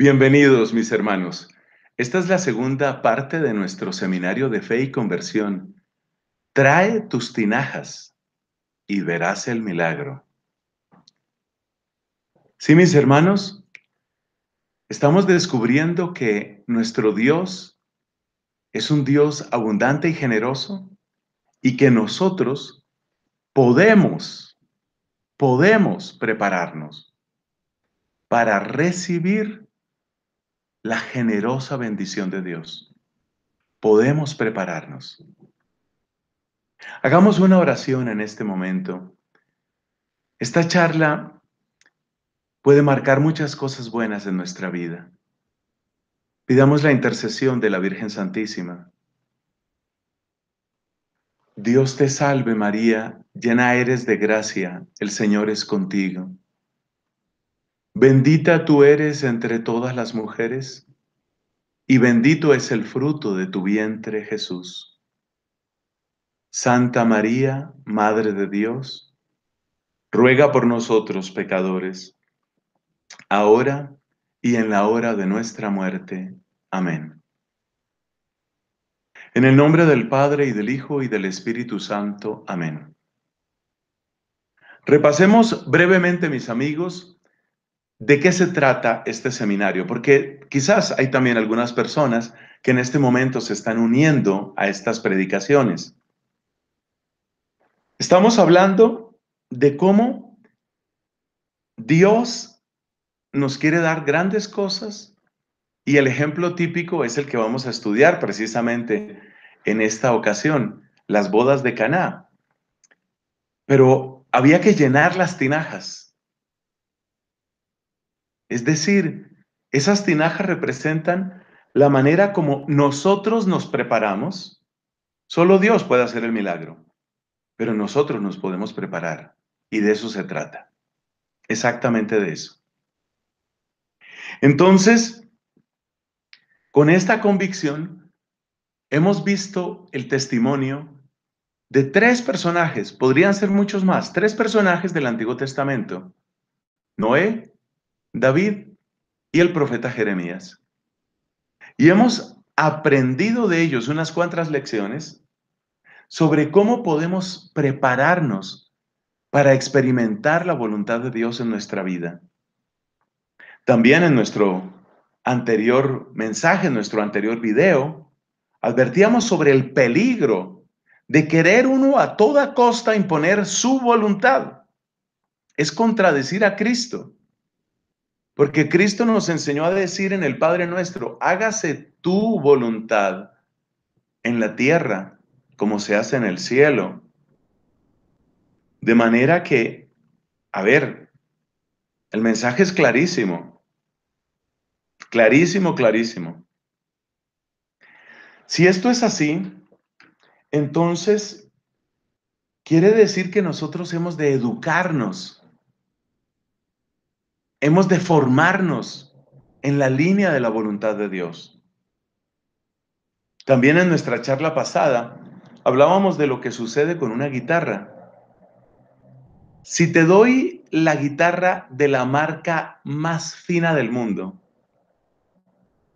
Bienvenidos, mis hermanos. Esta es la segunda parte de nuestro seminario de fe y conversión. Trae tus tinajas y verás el milagro. Sí, mis hermanos, estamos descubriendo que nuestro Dios es un Dios abundante y generoso y que nosotros podemos, podemos prepararnos para recibir la generosa bendición de Dios. Podemos prepararnos. Hagamos una oración en este momento. Esta charla puede marcar muchas cosas buenas en nuestra vida. Pidamos la intercesión de la Virgen Santísima. Dios te salve María, llena eres de gracia, el Señor es contigo. Bendita tú eres entre todas las mujeres, y bendito es el fruto de tu vientre, Jesús. Santa María, Madre de Dios, ruega por nosotros pecadores, ahora y en la hora de nuestra muerte. Amén. En el nombre del Padre y del Hijo y del Espíritu Santo. Amén. Repasemos brevemente, mis amigos, ¿De qué se trata este seminario? Porque quizás hay también algunas personas que en este momento se están uniendo a estas predicaciones. Estamos hablando de cómo Dios nos quiere dar grandes cosas y el ejemplo típico es el que vamos a estudiar precisamente en esta ocasión, las bodas de Caná. Pero había que llenar las tinajas. Es decir, esas tinajas representan la manera como nosotros nos preparamos. Solo Dios puede hacer el milagro, pero nosotros nos podemos preparar y de eso se trata. Exactamente de eso. Entonces, con esta convicción, hemos visto el testimonio de tres personajes, podrían ser muchos más, tres personajes del Antiguo Testamento. Noé, David y el profeta Jeremías. Y hemos aprendido de ellos unas cuantas lecciones sobre cómo podemos prepararnos para experimentar la voluntad de Dios en nuestra vida. También en nuestro anterior mensaje, en nuestro anterior video, advertíamos sobre el peligro de querer uno a toda costa imponer su voluntad. Es contradecir a Cristo. Porque Cristo nos enseñó a decir en el Padre nuestro, hágase tu voluntad en la tierra como se hace en el cielo. De manera que, a ver, el mensaje es clarísimo, clarísimo, clarísimo. Si esto es así, entonces quiere decir que nosotros hemos de educarnos Hemos de formarnos en la línea de la voluntad de Dios. También en nuestra charla pasada hablábamos de lo que sucede con una guitarra. Si te doy la guitarra de la marca más fina del mundo,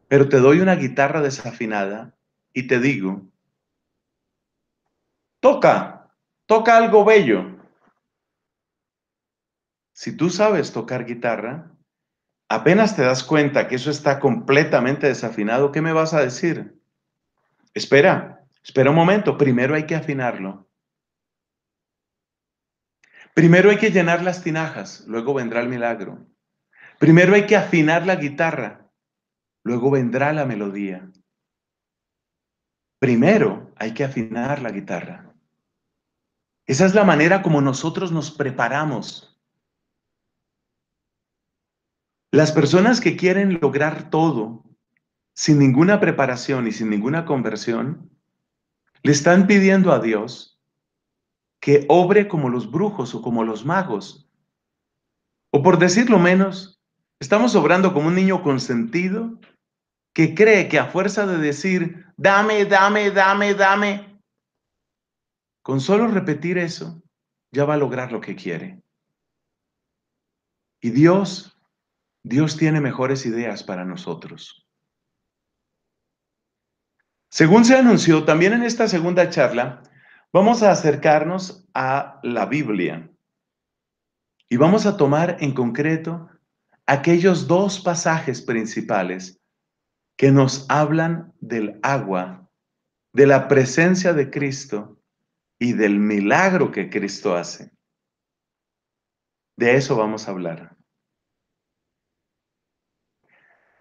pero te doy una guitarra desafinada y te digo, toca, toca algo bello. Si tú sabes tocar guitarra, apenas te das cuenta que eso está completamente desafinado, ¿qué me vas a decir? Espera, espera un momento, primero hay que afinarlo. Primero hay que llenar las tinajas, luego vendrá el milagro. Primero hay que afinar la guitarra, luego vendrá la melodía. Primero hay que afinar la guitarra. Esa es la manera como nosotros nos preparamos las personas que quieren lograr todo sin ninguna preparación y sin ninguna conversión, le están pidiendo a Dios que obre como los brujos o como los magos. O por decirlo menos, estamos obrando como un niño consentido que cree que a fuerza de decir, dame, dame, dame, dame, con solo repetir eso, ya va a lograr lo que quiere. Y Dios Dios tiene mejores ideas para nosotros. Según se anunció, también en esta segunda charla vamos a acercarnos a la Biblia y vamos a tomar en concreto aquellos dos pasajes principales que nos hablan del agua, de la presencia de Cristo y del milagro que Cristo hace. De eso vamos a hablar.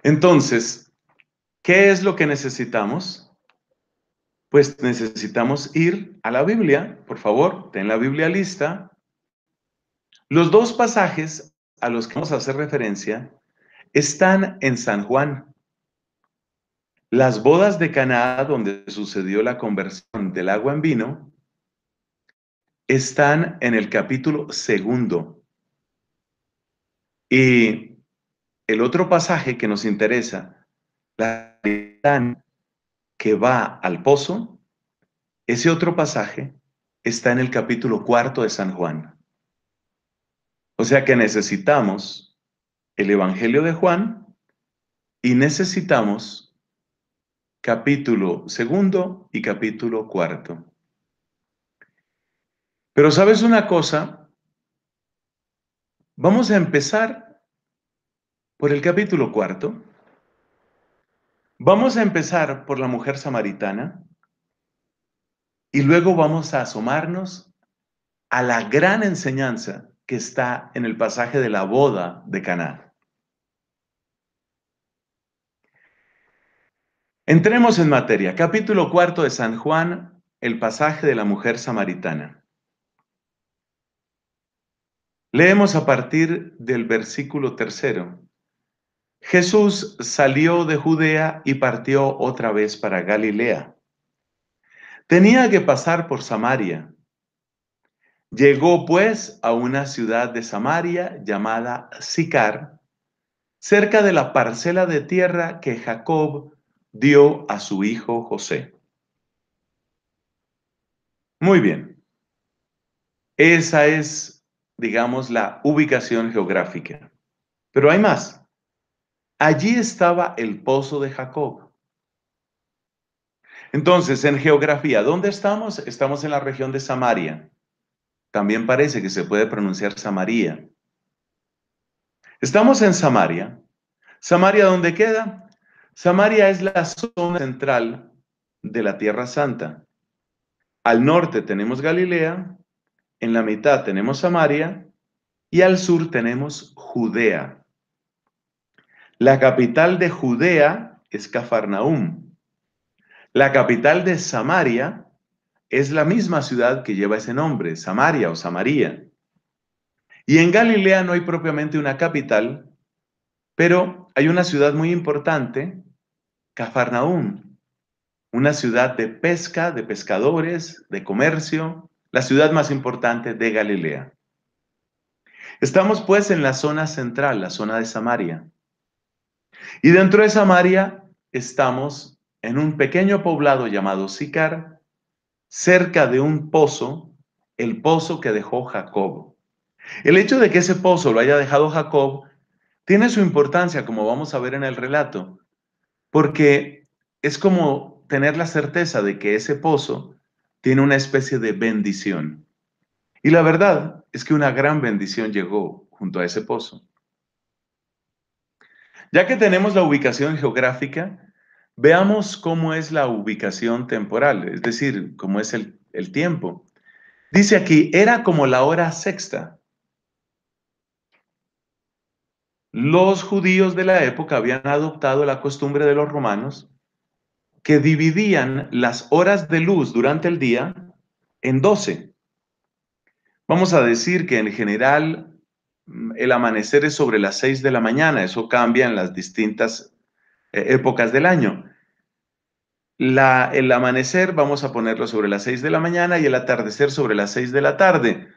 Entonces, ¿qué es lo que necesitamos? Pues necesitamos ir a la Biblia, por favor, ten la Biblia lista. Los dos pasajes a los que vamos a hacer referencia están en San Juan. Las bodas de Caná, donde sucedió la conversión del agua en vino, están en el capítulo segundo. Y el otro pasaje que nos interesa, la que va al pozo, ese otro pasaje está en el capítulo cuarto de San Juan. O sea que necesitamos el Evangelio de Juan y necesitamos capítulo segundo y capítulo cuarto. Pero sabes una cosa, vamos a empezar por el capítulo cuarto. Vamos a empezar por la mujer samaritana y luego vamos a asomarnos a la gran enseñanza que está en el pasaje de la boda de Caná. Entremos en materia. Capítulo cuarto de San Juan, el pasaje de la mujer samaritana. Leemos a partir del versículo tercero Jesús salió de Judea y partió otra vez para Galilea. Tenía que pasar por Samaria. Llegó pues a una ciudad de Samaria llamada Sicar, cerca de la parcela de tierra que Jacob dio a su hijo José. Muy bien. Esa es, digamos, la ubicación geográfica. Pero hay más. Allí estaba el pozo de Jacob. Entonces, en geografía, ¿dónde estamos? Estamos en la región de Samaria. También parece que se puede pronunciar Samaria. Estamos en Samaria. ¿Samaria dónde queda? Samaria es la zona central de la Tierra Santa. Al norte tenemos Galilea, en la mitad tenemos Samaria y al sur tenemos Judea. La capital de Judea es Cafarnaúm. La capital de Samaria es la misma ciudad que lleva ese nombre, Samaria o Samaría. Y en Galilea no hay propiamente una capital, pero hay una ciudad muy importante, Cafarnaúm, una ciudad de pesca, de pescadores, de comercio, la ciudad más importante de Galilea. Estamos pues en la zona central, la zona de Samaria. Y dentro de Samaria estamos en un pequeño poblado llamado Sicar, cerca de un pozo, el pozo que dejó Jacob. El hecho de que ese pozo lo haya dejado Jacob tiene su importancia, como vamos a ver en el relato, porque es como tener la certeza de que ese pozo tiene una especie de bendición. Y la verdad es que una gran bendición llegó junto a ese pozo. Ya que tenemos la ubicación geográfica, veamos cómo es la ubicación temporal, es decir, cómo es el, tiempo. Dice aquí, era como la hora sexta. Los judíos de la época habían adoptado la costumbre de los romanos que dividían las horas de luz durante el día en doce. Vamos a decir que en general Mm, el amanecer es sobre las 6 de la mañana, eso cambia en las distintas eh, épocas del año. La, el amanecer vamos a ponerlo sobre las 6 de la mañana y el atardecer sobre las 6 de la tarde.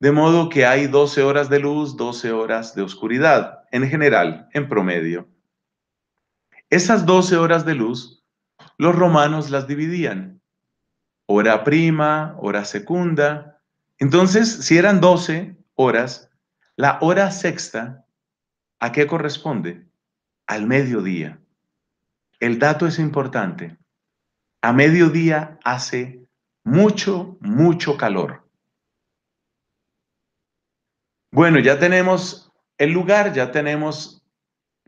De modo que hay 12 horas de luz, 12 horas de oscuridad, en general, en promedio. Esas 12 horas de luz, los romanos las dividían. Hora prima, hora segunda. Entonces, si eran 12 horas, la hora sexta, ¿a qué corresponde? Al mediodía. El dato es importante. A mediodía hace mucho, mucho calor. Bueno, ya tenemos el lugar, ya tenemos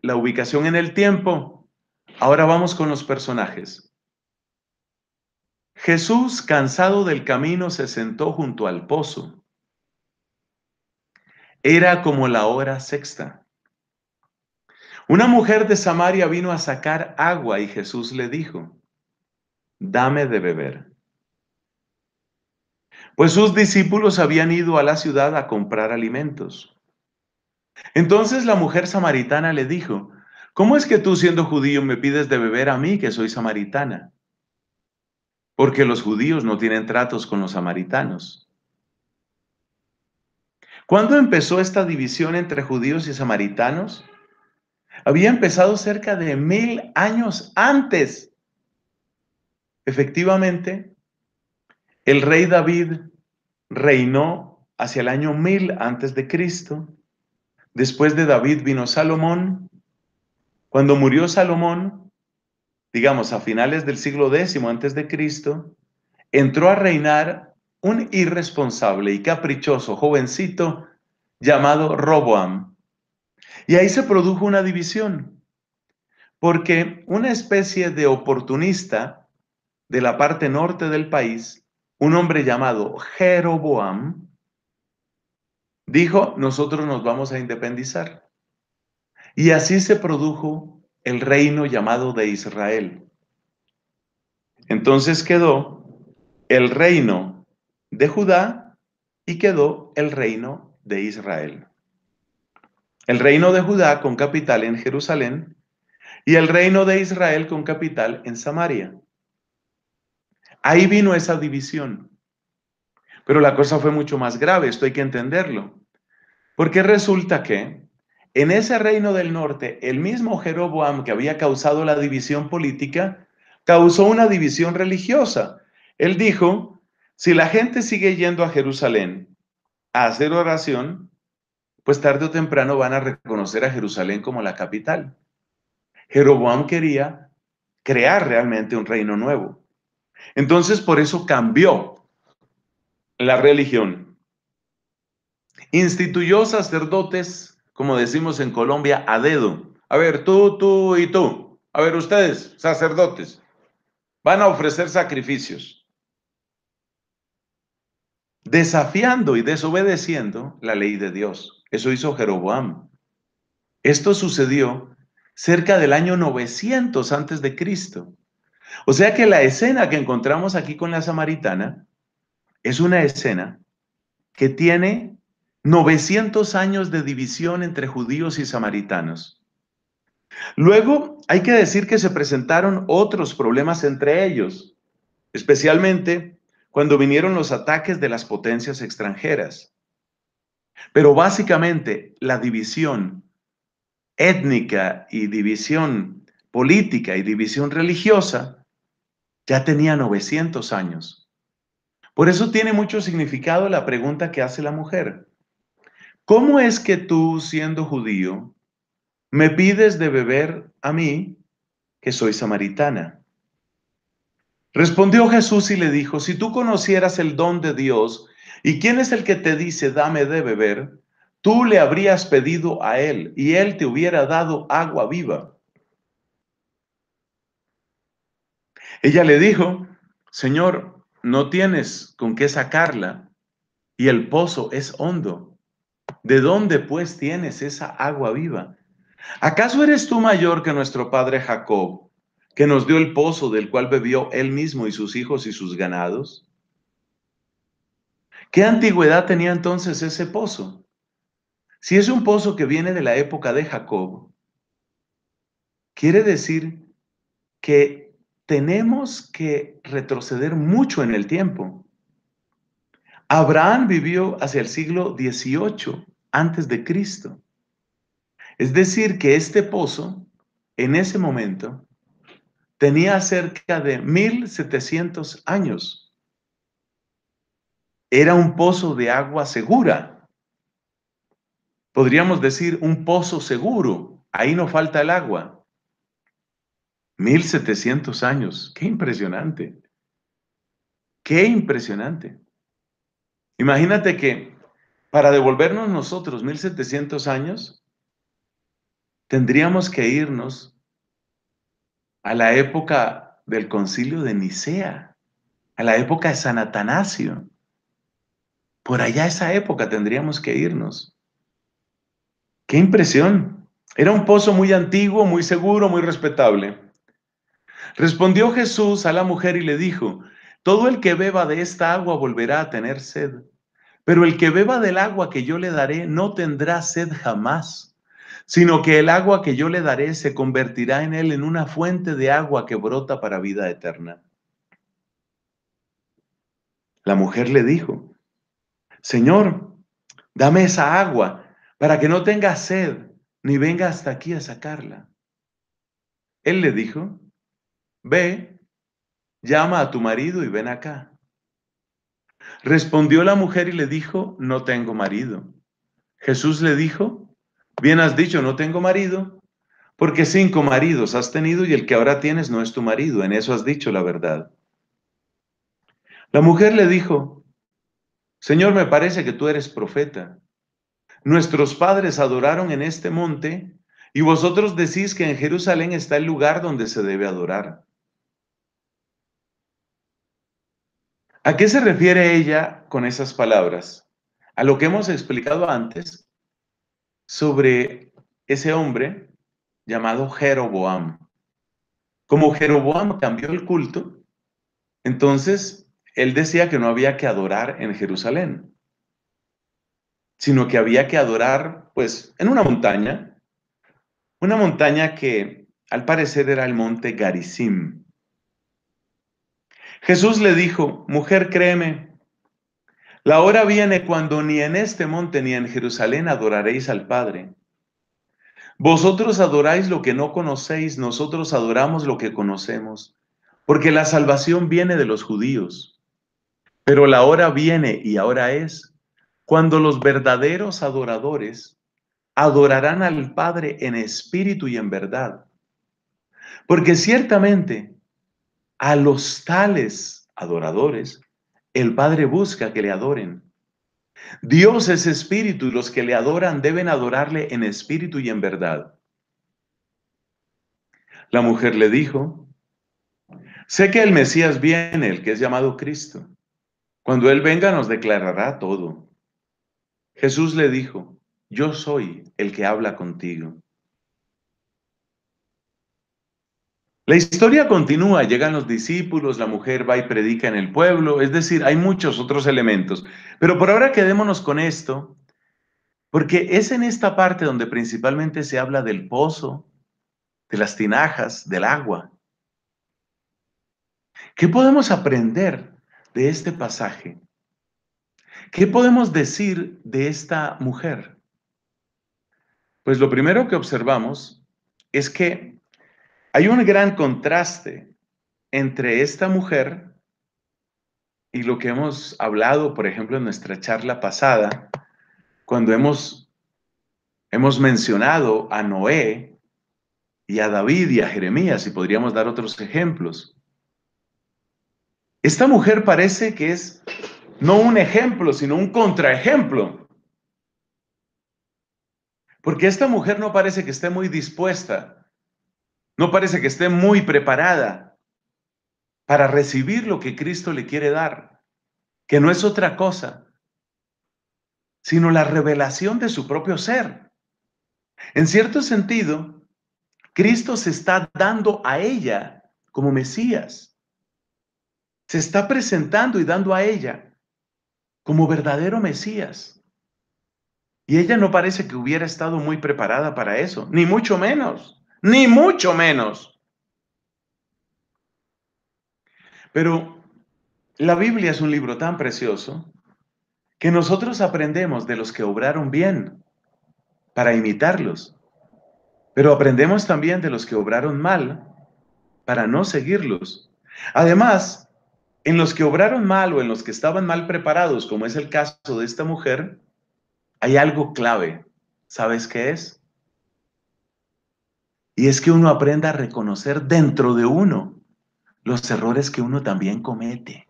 la ubicación en el tiempo. Ahora vamos con los personajes. Jesús, cansado del camino, se sentó junto al pozo. Era como la hora sexta. Una mujer de Samaria vino a sacar agua y Jesús le dijo, dame de beber. Pues sus discípulos habían ido a la ciudad a comprar alimentos. Entonces la mujer samaritana le dijo, ¿cómo es que tú siendo judío me pides de beber a mí que soy samaritana? Porque los judíos no tienen tratos con los samaritanos. ¿Cuándo empezó esta división entre judíos y samaritanos? Había empezado cerca de mil años antes. Efectivamente, el rey David reinó hacia el año mil antes de Cristo. Después de David vino Salomón. Cuando murió Salomón, digamos a finales del siglo X antes de Cristo, entró a reinar un irresponsable y caprichoso jovencito llamado Roboam. Y ahí se produjo una división, porque una especie de oportunista de la parte norte del país, un hombre llamado Jeroboam, dijo, nosotros nos vamos a independizar. Y así se produjo el reino llamado de Israel. Entonces quedó el reino de Judá y quedó el reino de Israel. El reino de Judá con capital en Jerusalén y el reino de Israel con capital en Samaria. Ahí vino esa división. Pero la cosa fue mucho más grave, esto hay que entenderlo. Porque resulta que en ese reino del norte, el mismo Jeroboam que había causado la división política, causó una división religiosa. Él dijo, si la gente sigue yendo a Jerusalén a hacer oración, pues tarde o temprano van a reconocer a Jerusalén como la capital. Jeroboam quería crear realmente un reino nuevo. Entonces por eso cambió la religión. Instituyó sacerdotes, como decimos en Colombia, a dedo. A ver, tú, tú y tú. A ver, ustedes, sacerdotes, van a ofrecer sacrificios desafiando y desobedeciendo la ley de Dios. Eso hizo Jeroboam. Esto sucedió cerca del año 900 antes de Cristo. O sea que la escena que encontramos aquí con la samaritana es una escena que tiene 900 años de división entre judíos y samaritanos. Luego hay que decir que se presentaron otros problemas entre ellos, especialmente cuando vinieron los ataques de las potencias extranjeras. Pero básicamente la división étnica y división política y división religiosa ya tenía 900 años. Por eso tiene mucho significado la pregunta que hace la mujer. ¿Cómo es que tú, siendo judío, me pides de beber a mí, que soy samaritana? Respondió Jesús y le dijo, si tú conocieras el don de Dios, ¿y quién es el que te dice, dame de beber? Tú le habrías pedido a él y él te hubiera dado agua viva. Ella le dijo, Señor, no tienes con qué sacarla y el pozo es hondo. ¿De dónde pues tienes esa agua viva? ¿Acaso eres tú mayor que nuestro padre Jacob? que nos dio el pozo del cual bebió él mismo y sus hijos y sus ganados? ¿Qué antigüedad tenía entonces ese pozo? Si es un pozo que viene de la época de Jacob, quiere decir que tenemos que retroceder mucho en el tiempo. Abraham vivió hacia el siglo XVIII antes de Cristo. Es decir, que este pozo en ese momento tenía cerca de 1700 años. Era un pozo de agua segura. Podríamos decir un pozo seguro. Ahí no falta el agua. 1700 años. Qué impresionante. Qué impresionante. Imagínate que para devolvernos nosotros 1700 años, tendríamos que irnos a la época del concilio de Nicea, a la época de San Atanasio. Por allá a esa época tendríamos que irnos. ¡Qué impresión! Era un pozo muy antiguo, muy seguro, muy respetable. Respondió Jesús a la mujer y le dijo, todo el que beba de esta agua volverá a tener sed, pero el que beba del agua que yo le daré no tendrá sed jamás sino que el agua que yo le daré se convertirá en él en una fuente de agua que brota para vida eterna. La mujer le dijo, Señor, dame esa agua para que no tenga sed ni venga hasta aquí a sacarla. Él le dijo, ve, llama a tu marido y ven acá. Respondió la mujer y le dijo, no tengo marido. Jesús le dijo, Bien has dicho, no tengo marido, porque cinco maridos has tenido y el que ahora tienes no es tu marido. En eso has dicho la verdad. La mujer le dijo, Señor, me parece que tú eres profeta. Nuestros padres adoraron en este monte y vosotros decís que en Jerusalén está el lugar donde se debe adorar. ¿A qué se refiere ella con esas palabras? A lo que hemos explicado antes, sobre ese hombre llamado Jeroboam. Como Jeroboam cambió el culto, entonces él decía que no había que adorar en Jerusalén, sino que había que adorar, pues, en una montaña, una montaña que al parecer era el monte Garizim. Jesús le dijo, mujer, créeme, la hora viene cuando ni en este monte ni en Jerusalén adoraréis al Padre. Vosotros adoráis lo que no conocéis, nosotros adoramos lo que conocemos, porque la salvación viene de los judíos. Pero la hora viene y ahora es cuando los verdaderos adoradores adorarán al Padre en espíritu y en verdad. Porque ciertamente a los tales adoradores el Padre busca que le adoren. Dios es espíritu y los que le adoran deben adorarle en espíritu y en verdad. La mujer le dijo, sé que el Mesías viene, el que es llamado Cristo. Cuando Él venga nos declarará todo. Jesús le dijo, yo soy el que habla contigo. La historia continúa, llegan los discípulos, la mujer va y predica en el pueblo, es decir, hay muchos otros elementos. Pero por ahora quedémonos con esto, porque es en esta parte donde principalmente se habla del pozo, de las tinajas, del agua. ¿Qué podemos aprender de este pasaje? ¿Qué podemos decir de esta mujer? Pues lo primero que observamos es que hay un gran contraste entre esta mujer y lo que hemos hablado, por ejemplo, en nuestra charla pasada, cuando hemos, hemos mencionado a Noé y a David y a Jeremías, y podríamos dar otros ejemplos. Esta mujer parece que es no un ejemplo, sino un contraejemplo. Porque esta mujer no parece que esté muy dispuesta no parece que esté muy preparada para recibir lo que Cristo le quiere dar, que no es otra cosa, sino la revelación de su propio ser. En cierto sentido, Cristo se está dando a ella como Mesías. Se está presentando y dando a ella como verdadero Mesías. Y ella no parece que hubiera estado muy preparada para eso, ni mucho menos ni mucho menos. Pero la Biblia es un libro tan precioso que nosotros aprendemos de los que obraron bien para imitarlos, pero aprendemos también de los que obraron mal para no seguirlos. Además, en los que obraron mal o en los que estaban mal preparados, como es el caso de esta mujer, hay algo clave. ¿Sabes qué es? Y es que uno aprenda a reconocer dentro de uno los errores que uno también comete.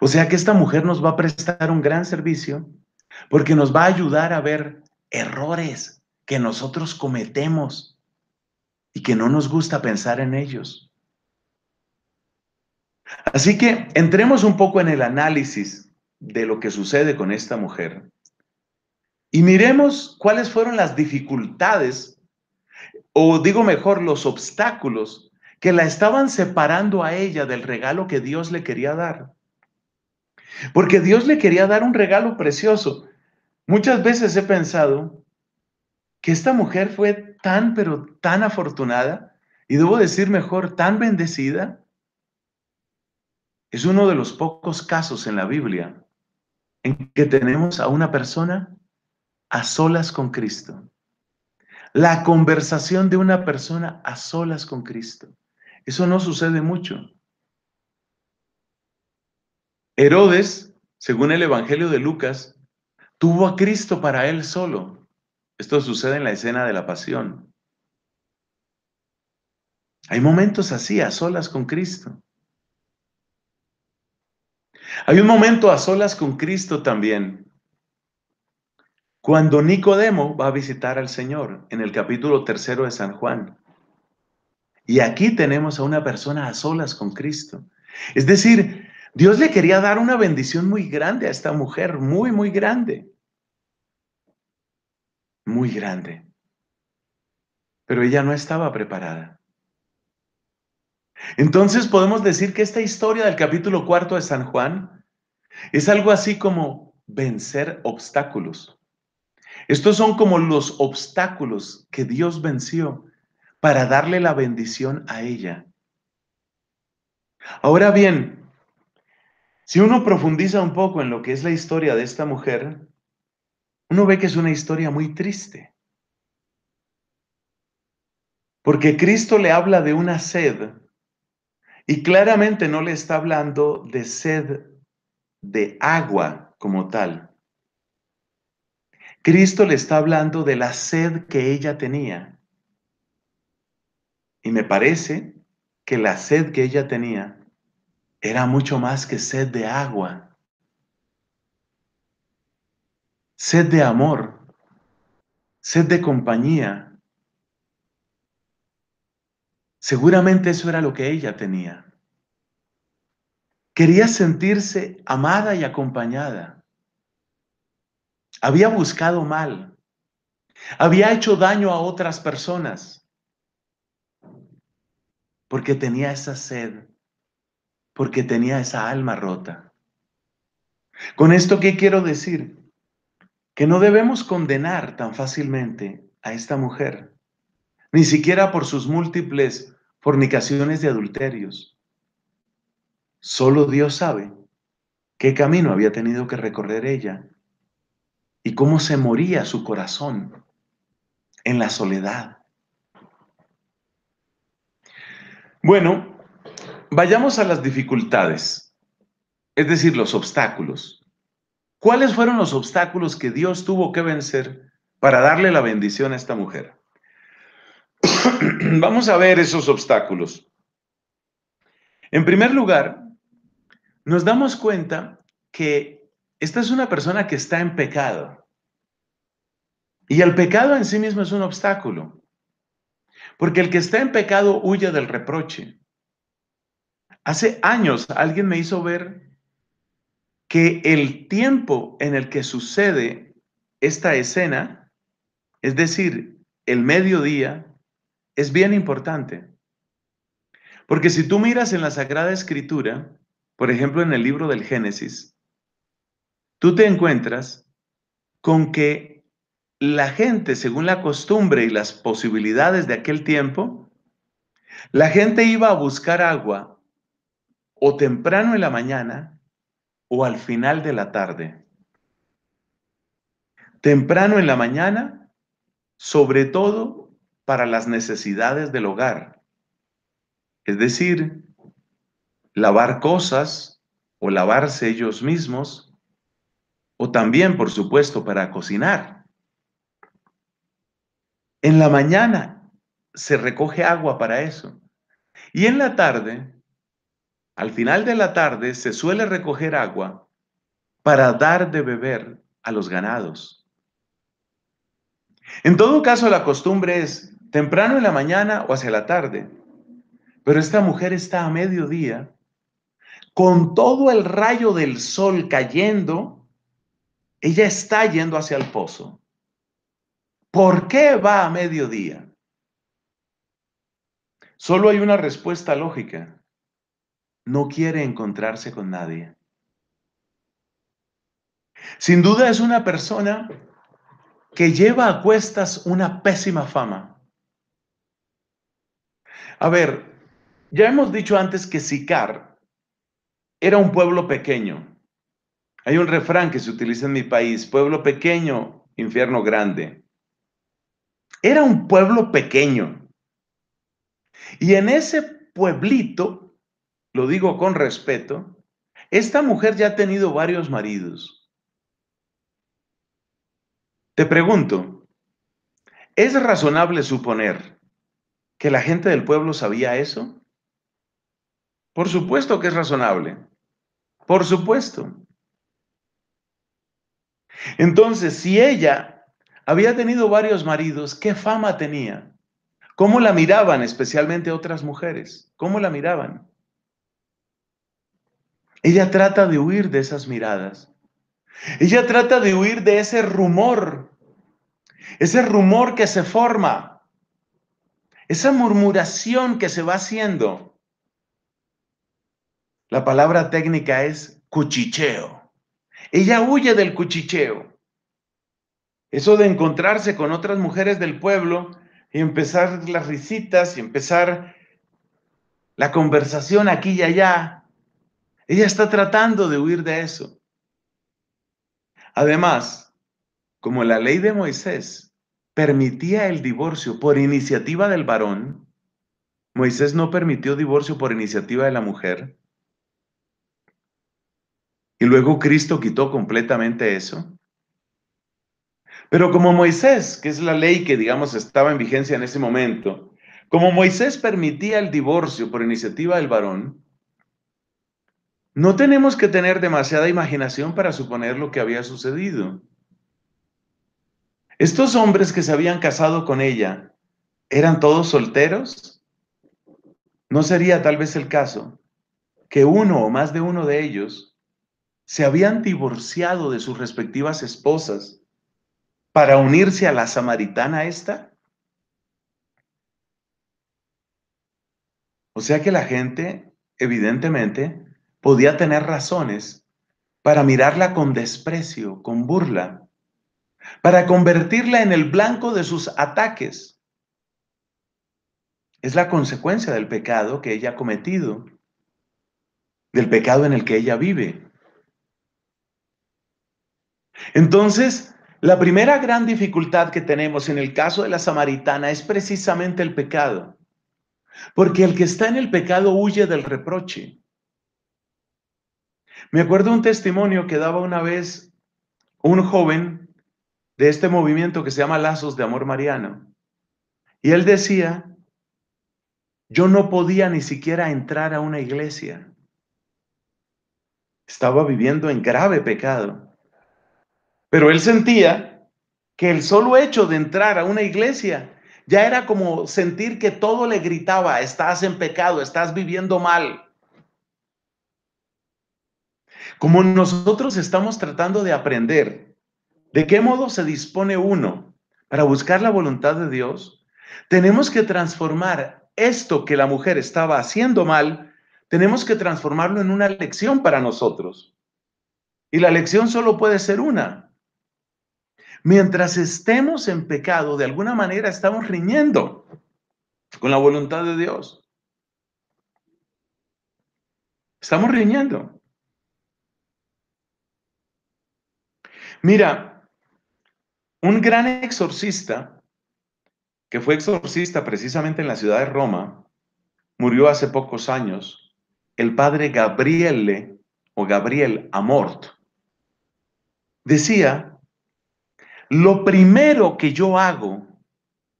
O sea que esta mujer nos va a prestar un gran servicio porque nos va a ayudar a ver errores que nosotros cometemos y que no nos gusta pensar en ellos. Así que entremos un poco en el análisis de lo que sucede con esta mujer y miremos cuáles fueron las dificultades o digo mejor, los obstáculos que la estaban separando a ella del regalo que Dios le quería dar. Porque Dios le quería dar un regalo precioso. Muchas veces he pensado que esta mujer fue tan, pero tan afortunada, y debo decir mejor, tan bendecida. Es uno de los pocos casos en la Biblia en que tenemos a una persona a solas con Cristo. La conversación de una persona a solas con Cristo. Eso no sucede mucho. Herodes, según el Evangelio de Lucas, tuvo a Cristo para él solo. Esto sucede en la escena de la pasión. Hay momentos así, a solas con Cristo. Hay un momento a solas con Cristo también cuando Nicodemo va a visitar al Señor en el capítulo tercero de San Juan. Y aquí tenemos a una persona a solas con Cristo. Es decir, Dios le quería dar una bendición muy grande a esta mujer, muy, muy grande. Muy grande. Pero ella no estaba preparada. Entonces podemos decir que esta historia del capítulo cuarto de San Juan es algo así como vencer obstáculos. Estos son como los obstáculos que Dios venció para darle la bendición a ella. Ahora bien, si uno profundiza un poco en lo que es la historia de esta mujer, uno ve que es una historia muy triste. Porque Cristo le habla de una sed y claramente no le está hablando de sed de agua como tal, Cristo le está hablando de la sed que ella tenía. Y me parece que la sed que ella tenía era mucho más que sed de agua. Sed de amor, sed de compañía. Seguramente eso era lo que ella tenía. Quería sentirse amada y acompañada. Había buscado mal. Había hecho daño a otras personas. Porque tenía esa sed. Porque tenía esa alma rota. ¿Con esto qué quiero decir? Que no debemos condenar tan fácilmente a esta mujer. Ni siquiera por sus múltiples fornicaciones de adulterios. Solo Dios sabe qué camino había tenido que recorrer ella y cómo se moría su corazón en la soledad. Bueno, vayamos a las dificultades, es decir, los obstáculos. ¿Cuáles fueron los obstáculos que Dios tuvo que vencer para darle la bendición a esta mujer? Vamos a ver esos obstáculos. En primer lugar, nos damos cuenta que esta es una persona que está en pecado. Y el pecado en sí mismo es un obstáculo. Porque el que está en pecado huye del reproche. Hace años alguien me hizo ver que el tiempo en el que sucede esta escena, es decir, el mediodía, es bien importante. Porque si tú miras en la Sagrada Escritura, por ejemplo en el libro del Génesis, tú te encuentras con que la gente, según la costumbre y las posibilidades de aquel tiempo, la gente iba a buscar agua o temprano en la mañana o al final de la tarde. Temprano en la mañana, sobre todo para las necesidades del hogar. Es decir, lavar cosas o lavarse ellos mismos, o también, por supuesto, para cocinar. En la mañana se recoge agua para eso. Y en la tarde, al final de la tarde, se suele recoger agua para dar de beber a los ganados. En todo caso, la costumbre es temprano en la mañana o hacia la tarde. Pero esta mujer está a mediodía, con todo el rayo del sol cayendo, ella está yendo hacia el pozo. ¿Por qué va a mediodía? Solo hay una respuesta lógica. No quiere encontrarse con nadie. Sin duda es una persona que lleva a cuestas una pésima fama. A ver, ya hemos dicho antes que Sicar era un pueblo pequeño. Hay un refrán que se utiliza en mi país, pueblo pequeño, infierno grande. Era un pueblo pequeño. Y en ese pueblito, lo digo con respeto, esta mujer ya ha tenido varios maridos. Te pregunto, ¿es razonable suponer que la gente del pueblo sabía eso? Por supuesto que es razonable. Por supuesto. Entonces, si ella había tenido varios maridos, ¿qué fama tenía? ¿Cómo la miraban especialmente otras mujeres? ¿Cómo la miraban? Ella trata de huir de esas miradas. Ella trata de huir de ese rumor, ese rumor que se forma, esa murmuración que se va haciendo. La palabra técnica es cuchicheo. Ella huye del cuchicheo. Eso de encontrarse con otras mujeres del pueblo y empezar las risitas y empezar la conversación aquí y allá. Ella está tratando de huir de eso. Además, como la ley de Moisés permitía el divorcio por iniciativa del varón, Moisés no permitió divorcio por iniciativa de la mujer. Y luego Cristo quitó completamente eso. Pero como Moisés, que es la ley que digamos estaba en vigencia en ese momento, como Moisés permitía el divorcio por iniciativa del varón, no tenemos que tener demasiada imaginación para suponer lo que había sucedido. Estos hombres que se habían casado con ella, ¿eran todos solteros? ¿No sería tal vez el caso que uno o más de uno de ellos se habían divorciado de sus respectivas esposas para unirse a la samaritana esta? O sea que la gente, evidentemente, podía tener razones para mirarla con desprecio, con burla, para convertirla en el blanco de sus ataques. Es la consecuencia del pecado que ella ha cometido, del pecado en el que ella vive. Entonces, la primera gran dificultad que tenemos en el caso de la samaritana es precisamente el pecado. Porque el que está en el pecado huye del reproche. Me acuerdo un testimonio que daba una vez un joven de este movimiento que se llama Lazos de Amor Mariano. Y él decía, yo no podía ni siquiera entrar a una iglesia. Estaba viviendo en grave pecado. Pero él sentía que el solo hecho de entrar a una iglesia ya era como sentir que todo le gritaba, estás en pecado, estás viviendo mal. Como nosotros estamos tratando de aprender de qué modo se dispone uno para buscar la voluntad de Dios, tenemos que transformar esto que la mujer estaba haciendo mal, tenemos que transformarlo en una lección para nosotros. Y la lección solo puede ser una. Mientras estemos en pecado, de alguna manera estamos riñendo con la voluntad de Dios. Estamos riñendo. Mira, un gran exorcista, que fue exorcista precisamente en la ciudad de Roma, murió hace pocos años, el padre Gabriele o Gabriel Amort, decía lo primero que yo hago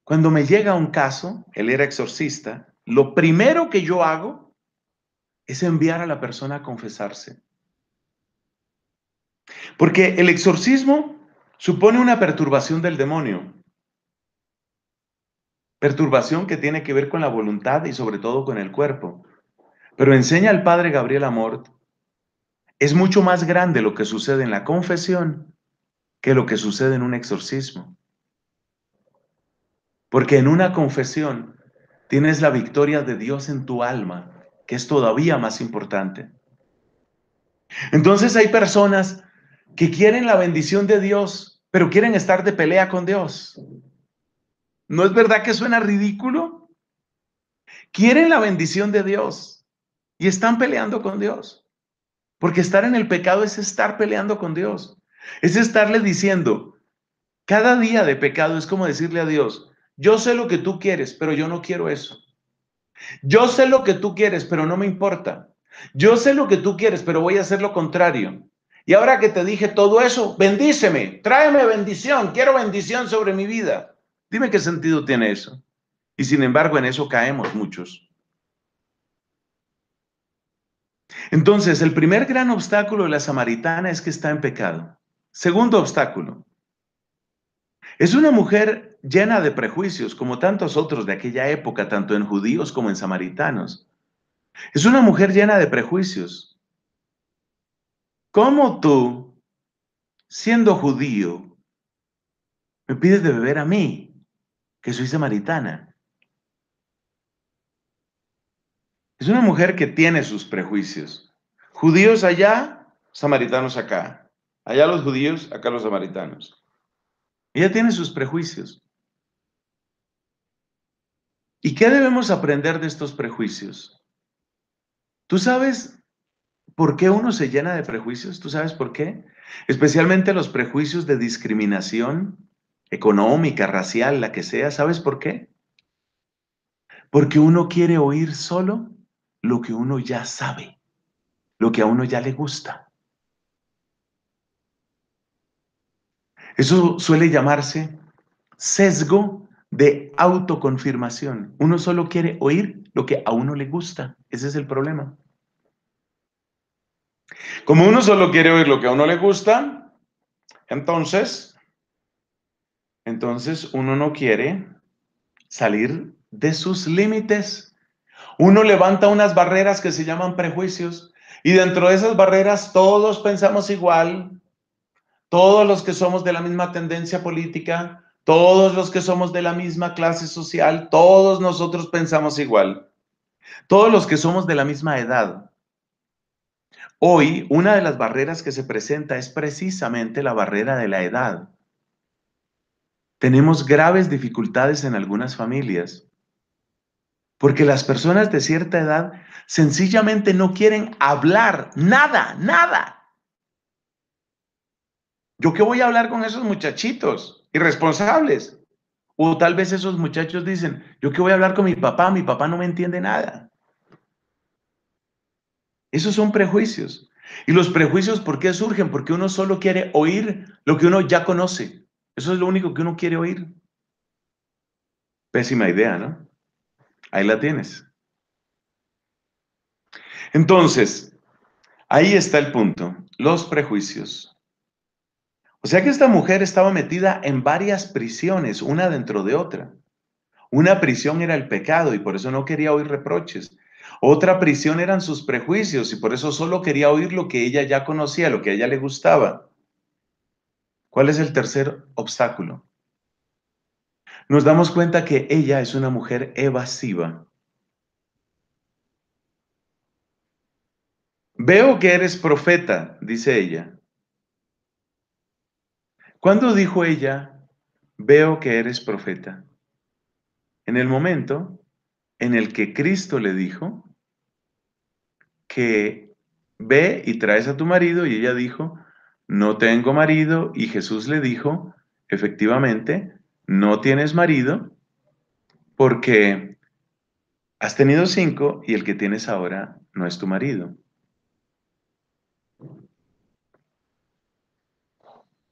cuando me llega un caso, él era exorcista, lo primero que yo hago es enviar a la persona a confesarse. Porque el exorcismo supone una perturbación del demonio. Perturbación que tiene que ver con la voluntad y sobre todo con el cuerpo. Pero enseña el padre Gabriel Amort, es mucho más grande lo que sucede en la confesión que lo que sucede en un exorcismo. Porque en una confesión tienes la victoria de Dios en tu alma, que es todavía más importante. Entonces hay personas que quieren la bendición de Dios, pero quieren estar de pelea con Dios. ¿No es verdad que suena ridículo? Quieren la bendición de Dios y están peleando con Dios. Porque estar en el pecado es estar peleando con Dios. Es estarle diciendo, cada día de pecado es como decirle a Dios, yo sé lo que tú quieres, pero yo no quiero eso. Yo sé lo que tú quieres, pero no me importa. Yo sé lo que tú quieres, pero voy a hacer lo contrario. Y ahora que te dije todo eso, bendíceme, tráeme bendición, quiero bendición sobre mi vida. Dime qué sentido tiene eso. Y sin embargo, en eso caemos muchos. Entonces, el primer gran obstáculo de la samaritana es que está en pecado. Segundo obstáculo. Es una mujer llena de prejuicios, como tantos otros de aquella época, tanto en judíos como en samaritanos. Es una mujer llena de prejuicios. ¿Cómo tú, siendo judío, me pides de beber a mí, que soy samaritana? Es una mujer que tiene sus prejuicios. Judíos allá, samaritanos acá. Allá los judíos, acá los samaritanos. Ella tiene sus prejuicios. ¿Y qué debemos aprender de estos prejuicios? ¿Tú sabes por qué uno se llena de prejuicios? ¿Tú sabes por qué? Especialmente los prejuicios de discriminación económica, racial, la que sea. ¿Sabes por qué? Porque uno quiere oír solo lo que uno ya sabe, lo que a uno ya le gusta. Eso suele llamarse sesgo de autoconfirmación. Uno solo quiere oír lo que a uno le gusta. Ese es el problema. Como uno solo quiere oír lo que a uno le gusta, entonces, entonces uno no quiere salir de sus límites. Uno levanta unas barreras que se llaman prejuicios y dentro de esas barreras todos pensamos igual, todos los que somos de la misma tendencia política, todos los que somos de la misma clase social, todos nosotros pensamos igual. Todos los que somos de la misma edad. Hoy, una de las barreras que se presenta es precisamente la barrera de la edad. Tenemos graves dificultades en algunas familias, porque las personas de cierta edad sencillamente no quieren hablar nada, nada, ¿Yo qué voy a hablar con esos muchachitos irresponsables? O tal vez esos muchachos dicen, ¿yo qué voy a hablar con mi papá? Mi papá no me entiende nada. Esos son prejuicios. Y los prejuicios, ¿por qué surgen? Porque uno solo quiere oír lo que uno ya conoce. Eso es lo único que uno quiere oír. Pésima idea, ¿no? Ahí la tienes. Entonces, ahí está el punto. Los prejuicios o sea que esta mujer estaba metida en varias prisiones, una dentro de otra. Una prisión era el pecado y por eso no quería oír reproches. Otra prisión eran sus prejuicios y por eso solo quería oír lo que ella ya conocía, lo que a ella le gustaba. ¿Cuál es el tercer obstáculo? Nos damos cuenta que ella es una mujer evasiva. Veo que eres profeta, dice ella. ¿Cuándo dijo ella, veo que eres profeta? En el momento en el que Cristo le dijo que ve y traes a tu marido y ella dijo, no tengo marido y Jesús le dijo, efectivamente, no tienes marido porque has tenido cinco y el que tienes ahora no es tu marido.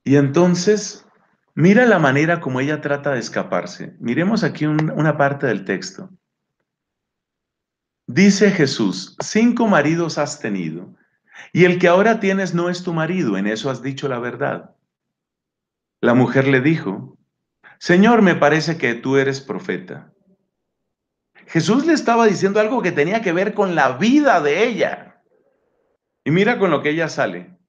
Y entonces, mira la manera como ella trata de escaparse. Miremos aquí una parte del texto. Dice Jesús, cinco maridos has tenido, y el que ahora tienes no es tu marido, en eso has dicho la verdad. La mujer le dijo, Señor, me parece que tú eres profeta. Jesús le estaba diciendo algo que tenía que ver con la vida de ella. Y mira con lo que ella sale.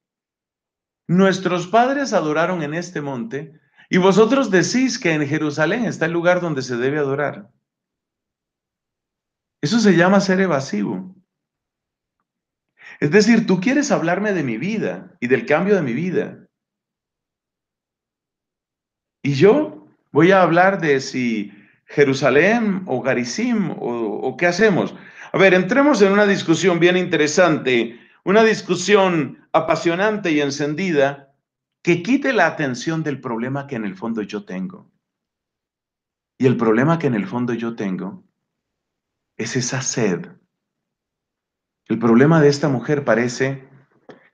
Nuestros padres adoraron en este monte y vosotros decís que en Jerusalén está el lugar donde se debe adorar. Eso se llama ser evasivo. Es decir, tú quieres hablarme de mi vida y del cambio de mi vida. Y yo voy a hablar de si Jerusalén o Garisim o qué hacemos. A ver, entremos en una discusión bien interesante una discusión apasionante y encendida que quite la atención del problema que en el fondo yo tengo. Y el problema que en el fondo yo tengo es esa sed. El problema de esta mujer parece,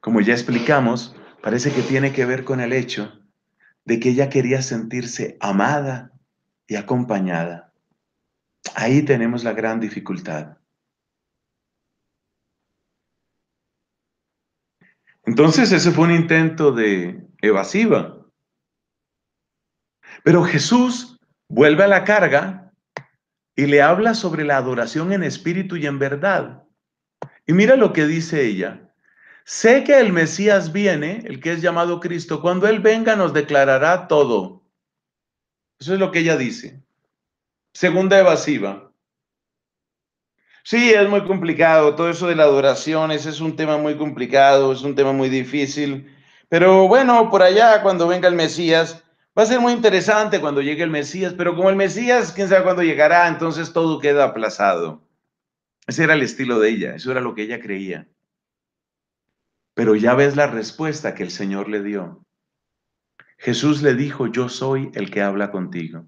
como ya explicamos, parece que tiene que ver con el hecho de que ella quería sentirse amada y acompañada. Ahí tenemos la gran dificultad. Entonces ese fue un intento de evasiva. Pero Jesús vuelve a la carga y le habla sobre la adoración en espíritu y en verdad. Y mira lo que dice ella. Sé que el Mesías viene, el que es llamado Cristo. Cuando Él venga nos declarará todo. Eso es lo que ella dice. Segunda evasiva. Sí, es muy complicado. Todo eso de la adoración, ese es un tema muy complicado, es un tema muy difícil. Pero bueno, por allá cuando venga el Mesías, va a ser muy interesante cuando llegue el Mesías, pero como el Mesías, quién sabe cuándo llegará, entonces todo queda aplazado. Ese era el estilo de ella, eso era lo que ella creía. Pero ya ves la respuesta que el Señor le dio. Jesús le dijo, yo soy el que habla contigo.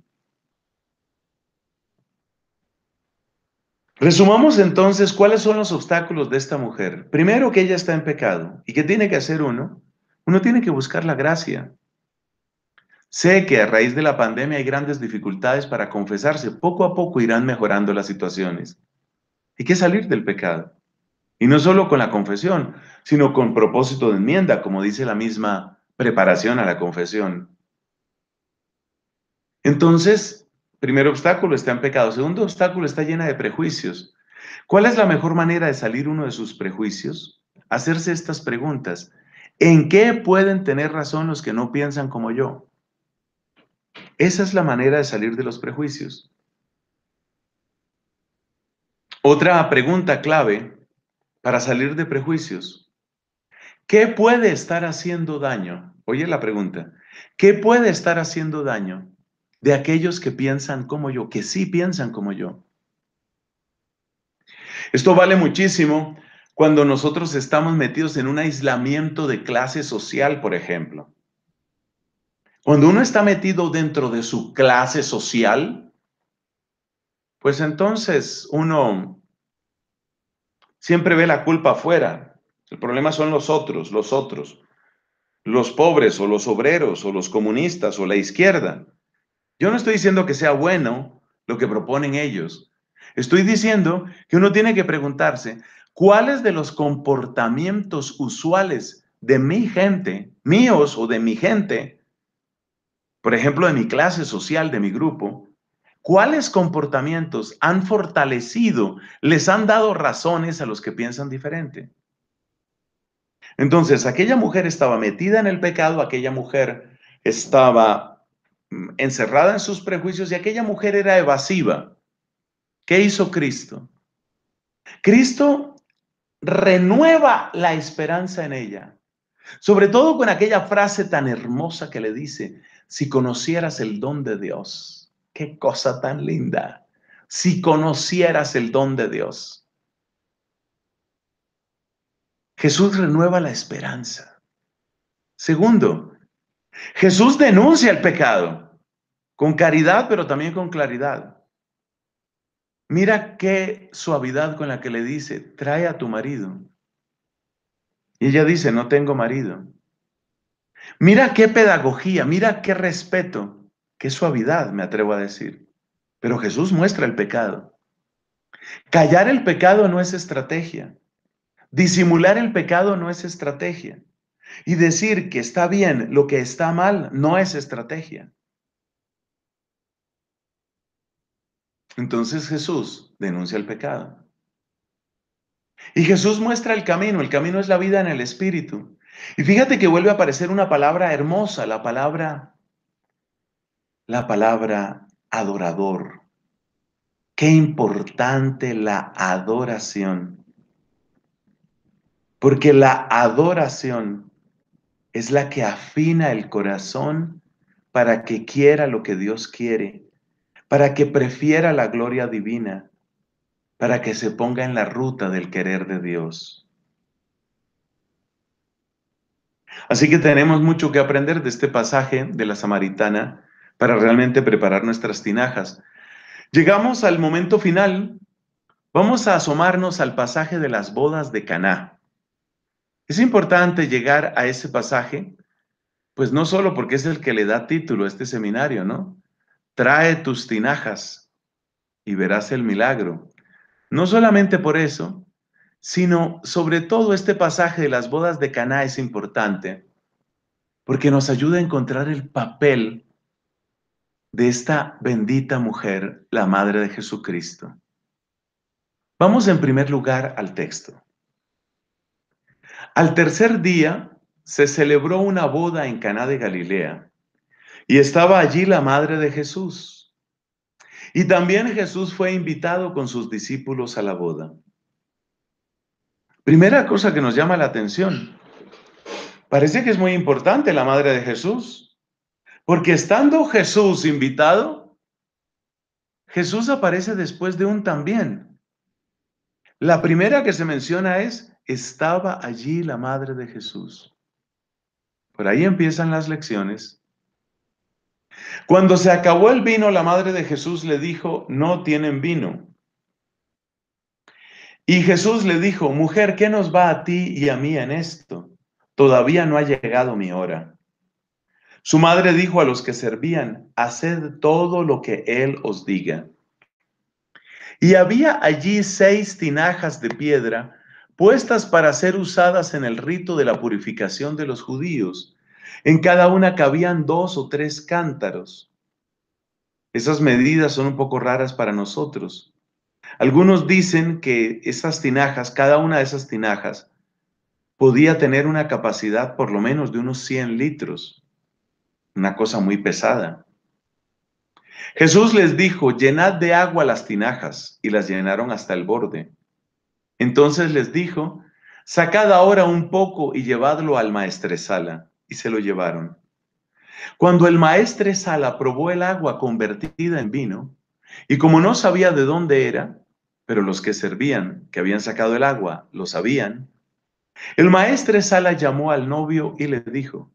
Resumamos entonces cuáles son los obstáculos de esta mujer. Primero que ella está en pecado. ¿Y qué tiene que hacer uno? Uno tiene que buscar la gracia. Sé que a raíz de la pandemia hay grandes dificultades para confesarse. Poco a poco irán mejorando las situaciones. Y que salir del pecado. Y no solo con la confesión, sino con propósito de enmienda, como dice la misma preparación a la confesión. Entonces, Primer obstáculo está en pecado. Segundo obstáculo está llena de prejuicios. ¿Cuál es la mejor manera de salir uno de sus prejuicios? Hacerse estas preguntas. ¿En qué pueden tener razón los que no piensan como yo? Esa es la manera de salir de los prejuicios. Otra pregunta clave para salir de prejuicios. ¿Qué puede estar haciendo daño? Oye la pregunta. ¿Qué puede estar haciendo daño? de aquellos que piensan como yo, que sí piensan como yo. Esto vale muchísimo cuando nosotros estamos metidos en un aislamiento de clase social, por ejemplo. Cuando uno está metido dentro de su clase social, pues entonces uno siempre ve la culpa afuera. El problema son los otros, los otros, los pobres o los obreros o los comunistas o la izquierda. Yo no estoy diciendo que sea bueno lo que proponen ellos. Estoy diciendo que uno tiene que preguntarse cuáles de los comportamientos usuales de mi gente, míos o de mi gente, por ejemplo, de mi clase social, de mi grupo, cuáles comportamientos han fortalecido, les han dado razones a los que piensan diferente. Entonces, aquella mujer estaba metida en el pecado, aquella mujer estaba encerrada en sus prejuicios y aquella mujer era evasiva. ¿Qué hizo Cristo? Cristo renueva la esperanza en ella, sobre todo con aquella frase tan hermosa que le dice, si conocieras el don de Dios, qué cosa tan linda, si conocieras el don de Dios. Jesús renueva la esperanza. Segundo, Jesús denuncia el pecado con caridad, pero también con claridad. Mira qué suavidad con la que le dice, trae a tu marido. Y ella dice, no tengo marido. Mira qué pedagogía, mira qué respeto, qué suavidad, me atrevo a decir. Pero Jesús muestra el pecado. Callar el pecado no es estrategia. Disimular el pecado no es estrategia. Y decir que está bien lo que está mal no es estrategia. Entonces Jesús denuncia el pecado. Y Jesús muestra el camino. El camino es la vida en el Espíritu. Y fíjate que vuelve a aparecer una palabra hermosa, la palabra, la palabra adorador. Qué importante la adoración. Porque la adoración es la que afina el corazón para que quiera lo que Dios quiere, para que prefiera la gloria divina, para que se ponga en la ruta del querer de Dios. Así que tenemos mucho que aprender de este pasaje de la samaritana para realmente preparar nuestras tinajas. Llegamos al momento final. Vamos a asomarnos al pasaje de las bodas de Caná. Es importante llegar a ese pasaje, pues no solo porque es el que le da título a este seminario, ¿no? Trae tus tinajas y verás el milagro. No solamente por eso, sino sobre todo este pasaje de las bodas de Caná es importante porque nos ayuda a encontrar el papel de esta bendita mujer, la madre de Jesucristo. Vamos en primer lugar al texto. Al tercer día se celebró una boda en Caná de Galilea y estaba allí la madre de Jesús. Y también Jesús fue invitado con sus discípulos a la boda. Primera cosa que nos llama la atención. Parece que es muy importante la madre de Jesús, porque estando Jesús invitado, Jesús aparece después de un también. La primera que se menciona es estaba allí la madre de Jesús. Por ahí empiezan las lecciones. Cuando se acabó el vino, la madre de Jesús le dijo, no tienen vino. Y Jesús le dijo, mujer, ¿qué nos va a ti y a mí en esto? Todavía no ha llegado mi hora. Su madre dijo a los que servían, haced todo lo que él os diga. Y había allí seis tinajas de piedra puestas para ser usadas en el rito de la purificación de los judíos. En cada una cabían dos o tres cántaros. Esas medidas son un poco raras para nosotros. Algunos dicen que esas tinajas, cada una de esas tinajas, podía tener una capacidad por lo menos de unos 100 litros. Una cosa muy pesada. Jesús les dijo, llenad de agua las tinajas, y las llenaron hasta el borde. Entonces les dijo, sacad ahora un poco y llevadlo al maestresala. Y se lo llevaron. Cuando el maestresala probó el agua convertida en vino, y como no sabía de dónde era, pero los que servían, que habían sacado el agua, lo sabían, el maestresala llamó al novio y le dijo,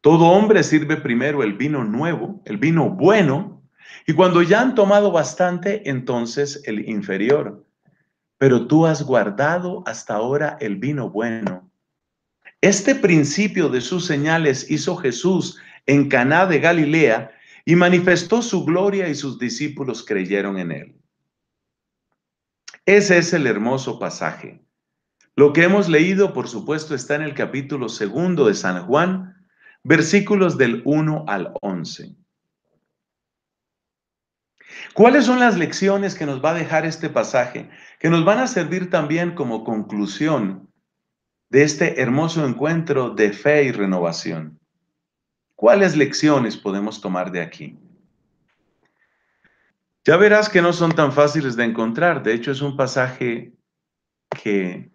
todo hombre sirve primero el vino nuevo, el vino bueno, y cuando ya han tomado bastante, entonces el inferior pero tú has guardado hasta ahora el vino bueno. Este principio de sus señales hizo Jesús en Caná de Galilea y manifestó su gloria y sus discípulos creyeron en él. Ese es el hermoso pasaje. Lo que hemos leído, por supuesto, está en el capítulo segundo de San Juan, versículos del 1 al 11. ¿Cuáles son las lecciones que nos va a dejar este pasaje? que nos van a servir también como conclusión de este hermoso encuentro de fe y renovación. ¿Cuáles lecciones podemos tomar de aquí? Ya verás que no son tan fáciles de encontrar. De hecho, es un pasaje que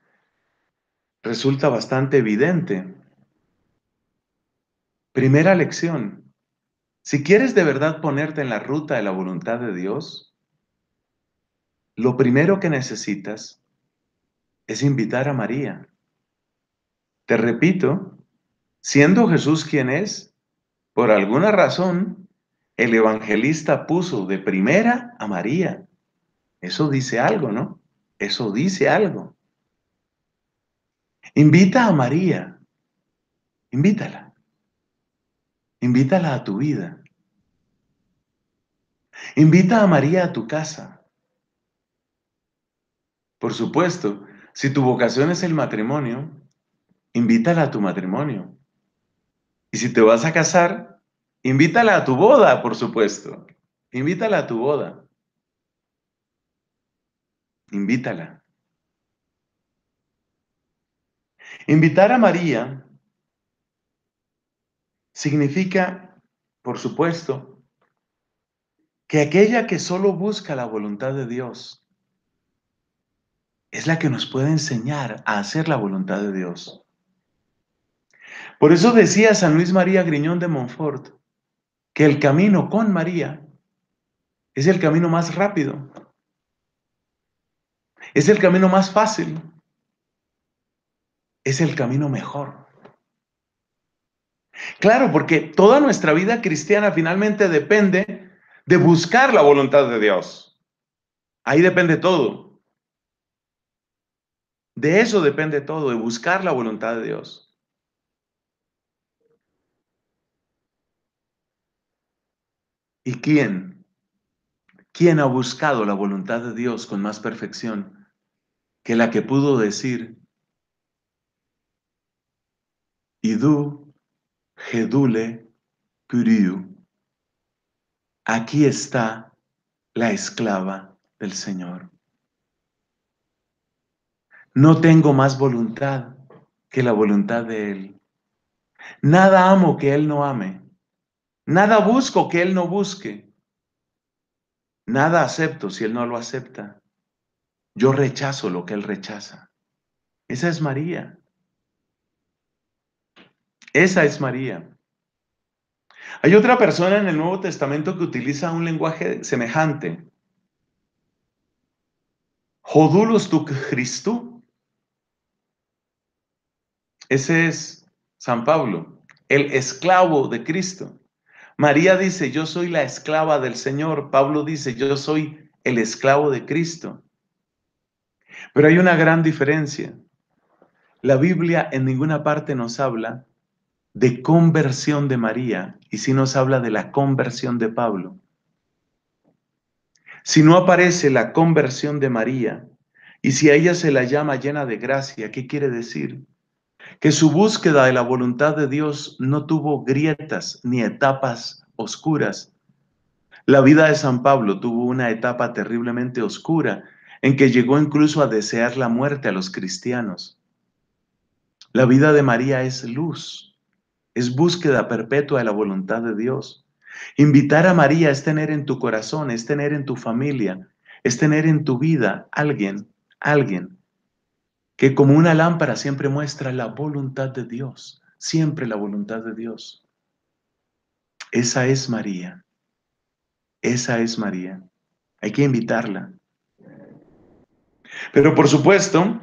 resulta bastante evidente. Primera lección. Si quieres de verdad ponerte en la ruta de la voluntad de Dios, lo primero que necesitas es invitar a María. Te repito, siendo Jesús quien es, por alguna razón, el evangelista puso de primera a María. Eso dice algo, ¿no? Eso dice algo. Invita a María. Invítala. Invítala a tu vida. Invita a María a tu casa. Por supuesto, si tu vocación es el matrimonio, invítala a tu matrimonio. Y si te vas a casar, invítala a tu boda, por supuesto. Invítala a tu boda. Invítala. Invitar a María significa, por supuesto, que aquella que solo busca la voluntad de Dios, es la que nos puede enseñar a hacer la voluntad de Dios. Por eso decía San Luis María Griñón de Montfort que el camino con María es el camino más rápido, es el camino más fácil, es el camino mejor. Claro, porque toda nuestra vida cristiana finalmente depende de buscar la voluntad de Dios. Ahí depende todo. De eso depende todo, de buscar la voluntad de Dios. ¿Y quién? ¿Quién ha buscado la voluntad de Dios con más perfección que la que pudo decir, Idu, Gedule, Curiu? Aquí está la esclava del Señor. No tengo más voluntad que la voluntad de Él. Nada amo que Él no ame. Nada busco que Él no busque. Nada acepto si Él no lo acepta. Yo rechazo lo que Él rechaza. Esa es María. Esa es María. Hay otra persona en el Nuevo Testamento que utiliza un lenguaje semejante. Jodulus tu Christu, ese es San Pablo, el esclavo de Cristo. María dice, yo soy la esclava del Señor. Pablo dice, yo soy el esclavo de Cristo. Pero hay una gran diferencia. La Biblia en ninguna parte nos habla de conversión de María y sí nos habla de la conversión de Pablo. Si no aparece la conversión de María y si a ella se la llama llena de gracia, ¿qué quiere decir? que su búsqueda de la voluntad de Dios no tuvo grietas ni etapas oscuras. La vida de San Pablo tuvo una etapa terriblemente oscura en que llegó incluso a desear la muerte a los cristianos. La vida de María es luz, es búsqueda perpetua de la voluntad de Dios. Invitar a María es tener en tu corazón, es tener en tu familia, es tener en tu vida alguien, alguien que como una lámpara siempre muestra la voluntad de Dios, siempre la voluntad de Dios. Esa es María, esa es María. Hay que invitarla. Pero por supuesto,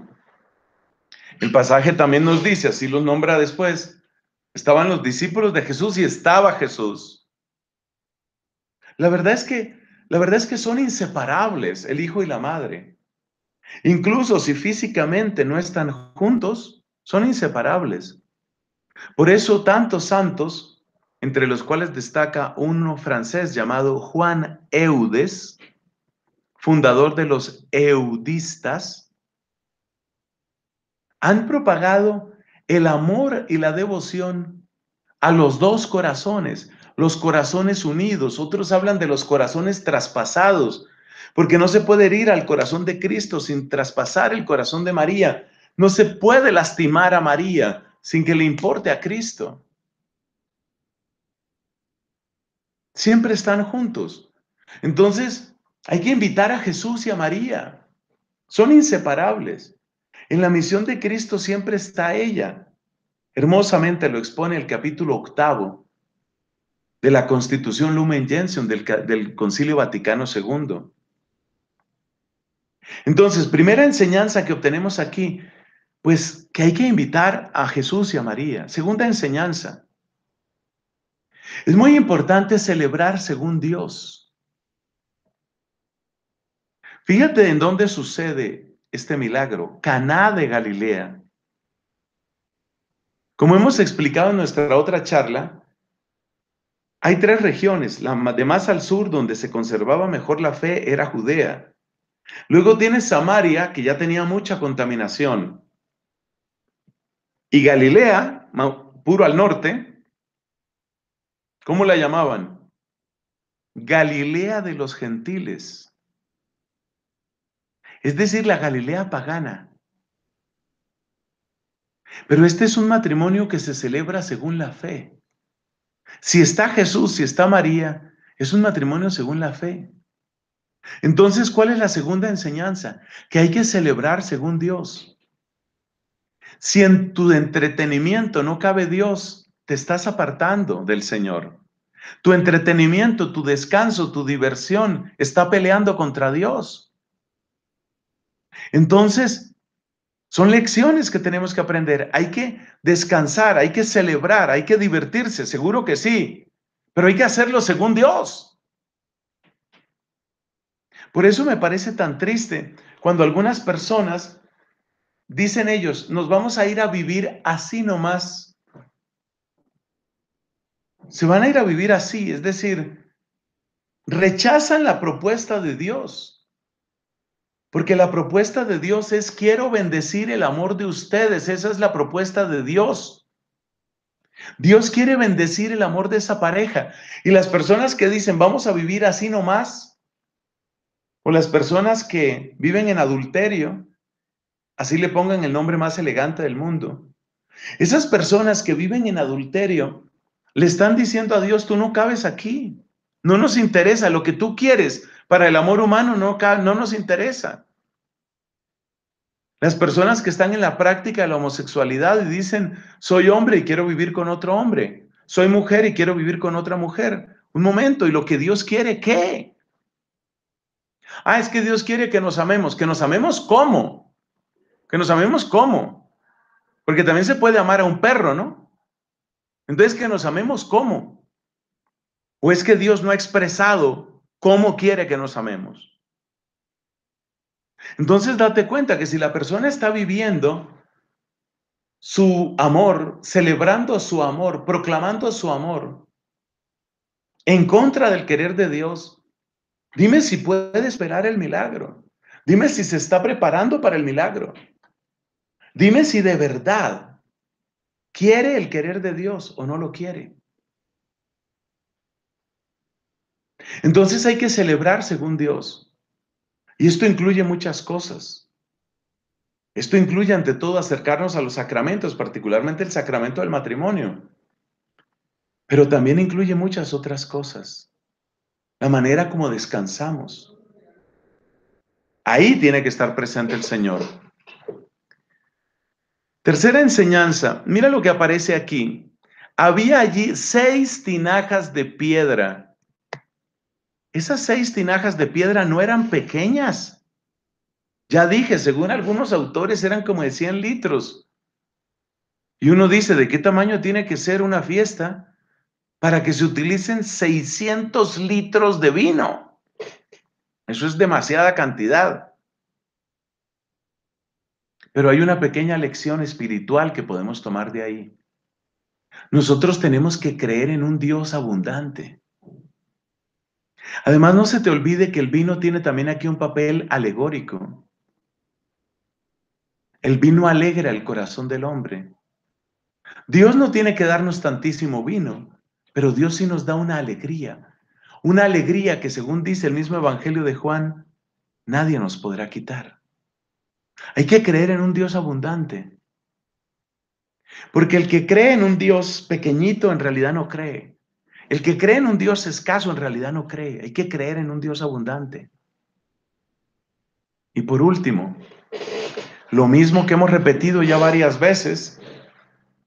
el pasaje también nos dice, así los nombra después, estaban los discípulos de Jesús y estaba Jesús. La verdad es que, la verdad es que son inseparables el hijo y la madre. Incluso si físicamente no están juntos, son inseparables. Por eso tantos santos, entre los cuales destaca uno francés llamado Juan Eudes, fundador de los eudistas, han propagado el amor y la devoción a los dos corazones, los corazones unidos. Otros hablan de los corazones traspasados, porque no se puede herir al corazón de Cristo sin traspasar el corazón de María. No se puede lastimar a María sin que le importe a Cristo. Siempre están juntos. Entonces, hay que invitar a Jesús y a María. Son inseparables. En la misión de Cristo siempre está ella. Hermosamente lo expone el capítulo octavo de la Constitución Lumen Gentium del, del Concilio Vaticano II. Entonces, primera enseñanza que obtenemos aquí, pues que hay que invitar a Jesús y a María. Segunda enseñanza, es muy importante celebrar según Dios. Fíjate en dónde sucede este milagro, Caná de Galilea. Como hemos explicado en nuestra otra charla, hay tres regiones. La de más al sur, donde se conservaba mejor la fe, era Judea. Luego tienes Samaria, que ya tenía mucha contaminación. Y Galilea, puro al norte, ¿cómo la llamaban? Galilea de los gentiles. Es decir, la Galilea pagana. Pero este es un matrimonio que se celebra según la fe. Si está Jesús, si está María, es un matrimonio según la fe. Entonces, ¿cuál es la segunda enseñanza? Que hay que celebrar según Dios. Si en tu entretenimiento no cabe Dios, te estás apartando del Señor. Tu entretenimiento, tu descanso, tu diversión está peleando contra Dios. Entonces, son lecciones que tenemos que aprender. Hay que descansar, hay que celebrar, hay que divertirse, seguro que sí, pero hay que hacerlo según Dios. Por eso me parece tan triste cuando algunas personas dicen ellos, nos vamos a ir a vivir así nomás. Se van a ir a vivir así, es decir, rechazan la propuesta de Dios. Porque la propuesta de Dios es, quiero bendecir el amor de ustedes. Esa es la propuesta de Dios. Dios quiere bendecir el amor de esa pareja. Y las personas que dicen, vamos a vivir así nomás, o las personas que viven en adulterio, así le pongan el nombre más elegante del mundo. Esas personas que viven en adulterio le están diciendo a Dios, tú no cabes aquí, no nos interesa, lo que tú quieres para el amor humano no, no nos interesa. Las personas que están en la práctica de la homosexualidad y dicen, soy hombre y quiero vivir con otro hombre, soy mujer y quiero vivir con otra mujer. Un momento, ¿y lo que Dios quiere qué? Ah, es que Dios quiere que nos amemos. ¿Que nos amemos cómo? ¿Que nos amemos cómo? Porque también se puede amar a un perro, ¿no? Entonces, ¿que nos amemos cómo? ¿O es que Dios no ha expresado cómo quiere que nos amemos? Entonces, date cuenta que si la persona está viviendo su amor, celebrando su amor, proclamando su amor, en contra del querer de Dios, Dime si puede esperar el milagro. Dime si se está preparando para el milagro. Dime si de verdad quiere el querer de Dios o no lo quiere. Entonces hay que celebrar según Dios. Y esto incluye muchas cosas. Esto incluye ante todo acercarnos a los sacramentos, particularmente el sacramento del matrimonio. Pero también incluye muchas otras cosas la manera como descansamos. Ahí tiene que estar presente el Señor. Tercera enseñanza, mira lo que aparece aquí. Había allí seis tinajas de piedra. Esas seis tinajas de piedra no eran pequeñas. Ya dije, según algunos autores eran como de 100 litros. Y uno dice, ¿de qué tamaño tiene que ser una fiesta? para que se utilicen 600 litros de vino. Eso es demasiada cantidad. Pero hay una pequeña lección espiritual que podemos tomar de ahí. Nosotros tenemos que creer en un Dios abundante. Además, no se te olvide que el vino tiene también aquí un papel alegórico. El vino alegra el corazón del hombre. Dios no tiene que darnos tantísimo vino, pero Dios sí nos da una alegría, una alegría que según dice el mismo Evangelio de Juan, nadie nos podrá quitar. Hay que creer en un Dios abundante. Porque el que cree en un Dios pequeñito en realidad no cree. El que cree en un Dios escaso en realidad no cree. Hay que creer en un Dios abundante. Y por último, lo mismo que hemos repetido ya varias veces,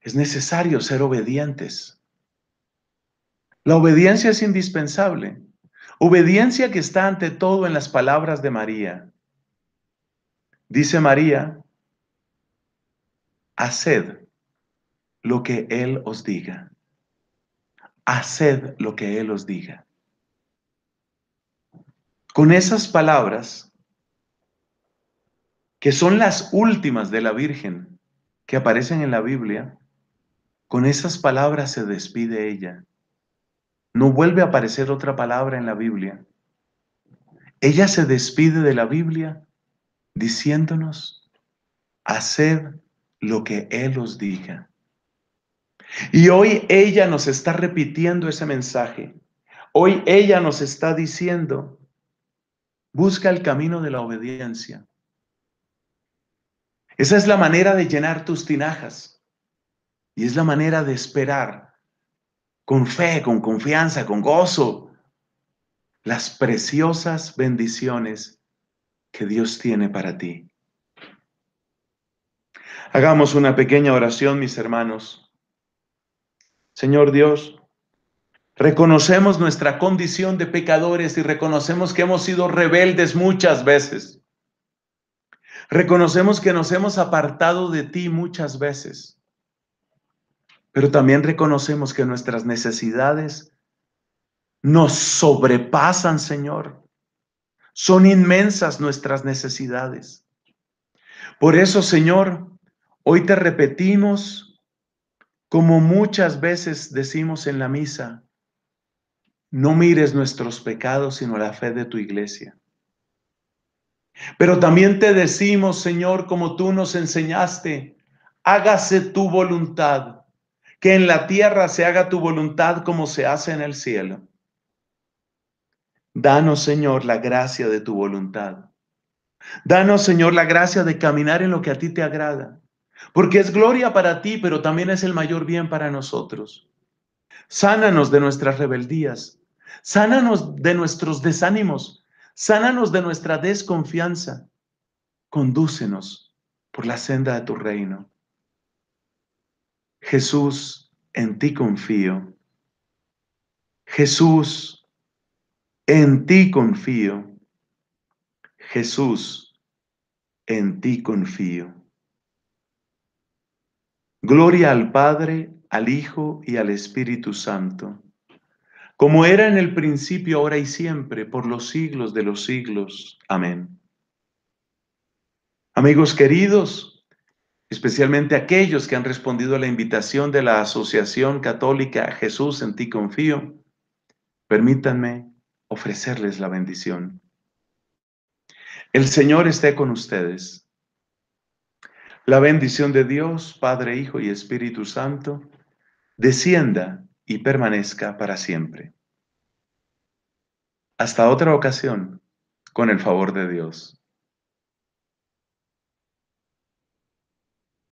es necesario ser obedientes. La obediencia es indispensable. Obediencia que está ante todo en las palabras de María. Dice María, haced lo que Él os diga. Haced lo que Él os diga. Con esas palabras, que son las últimas de la Virgen que aparecen en la Biblia, con esas palabras se despide ella no vuelve a aparecer otra palabra en la Biblia. Ella se despide de la Biblia diciéndonos, haced lo que Él os diga. Y hoy ella nos está repitiendo ese mensaje. Hoy ella nos está diciendo, busca el camino de la obediencia. Esa es la manera de llenar tus tinajas. Y es la manera de esperar con fe, con confianza, con gozo, las preciosas bendiciones que Dios tiene para ti. Hagamos una pequeña oración, mis hermanos. Señor Dios, reconocemos nuestra condición de pecadores y reconocemos que hemos sido rebeldes muchas veces. Reconocemos que nos hemos apartado de ti muchas veces. Pero también reconocemos que nuestras necesidades nos sobrepasan, Señor. Son inmensas nuestras necesidades. Por eso, Señor, hoy te repetimos, como muchas veces decimos en la misa, no mires nuestros pecados, sino la fe de tu iglesia. Pero también te decimos, Señor, como tú nos enseñaste, hágase tu voluntad que en la tierra se haga tu voluntad como se hace en el cielo. Danos, Señor, la gracia de tu voluntad. Danos, Señor, la gracia de caminar en lo que a ti te agrada, porque es gloria para ti, pero también es el mayor bien para nosotros. Sánanos de nuestras rebeldías, sánanos de nuestros desánimos, sánanos de nuestra desconfianza. Condúcenos por la senda de tu reino. Jesús, en ti confío. Jesús, en ti confío. Jesús, en ti confío. Gloria al Padre, al Hijo y al Espíritu Santo, como era en el principio, ahora y siempre, por los siglos de los siglos. Amén. Amigos queridos, especialmente aquellos que han respondido a la invitación de la Asociación Católica Jesús en ti confío, permítanme ofrecerles la bendición. El Señor esté con ustedes. La bendición de Dios, Padre, Hijo y Espíritu Santo, descienda y permanezca para siempre. Hasta otra ocasión, con el favor de Dios.